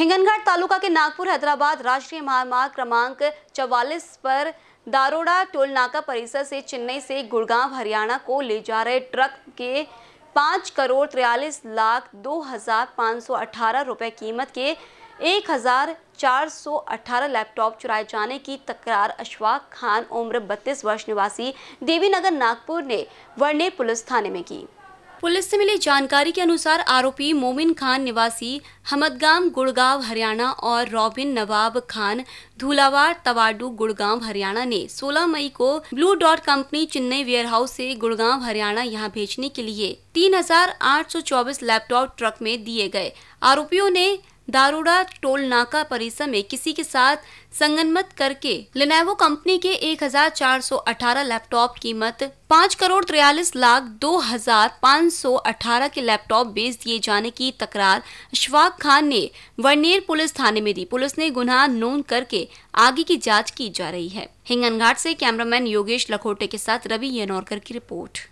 हिंगनघाट तालुका के नागपुर हैदराबाद राष्ट्रीय महामार्ग क्रमांक चवालीस पर दारोड़ा टोलनाका परिसर से चेन्नई से गुड़गांव हरियाणा को ले जा रहे ट्रक के पाँच करोड़ तिरयालीस लाख दो हज़ार पाँच सौ अठारह रुपये कीमत के एक हज़ार चार सौ अठारह लैपटॉप चुराए जाने की तकरार अशफाक खान उम्र बत्तीस वर्ष निवासी देवीनगर नागपुर ने वर्नेर पुलिस थाने में की पुलिस से मिली जानकारी के अनुसार आरोपी मोमिन खान निवासी हमदगाम गुड़गांव हरियाणा और रॉबिन नवाब खान धूलावाड़ तवाडू गुड़गांव हरियाणा ने 16 मई को ब्लू डॉट कंपनी चेन्नई वेयर हाउस से गुड़गांव हरियाणा यहां भेजने के लिए 3,824 लैपटॉप ट्रक में दिए गए आरोपियों ने दारूड़ा टोल नाका परिसर में किसी के साथ संगनमत करके लेनेवो कंपनी के 1418 लैपटॉप कीमत पाँच करोड़ तिरयालीस लाख दो हजार पाँच सौ अठारह के लैपटॉप बेच दिए जाने की तकरार अशफाक खान ने वर्नियर पुलिस थाने में दी पुलिस ने गुनाह नोन करके आगे की जांच की जा रही है हिंगनघाट से कैमरामैन योगेश लखोटे के साथ रवि यनौरकर की रिपोर्ट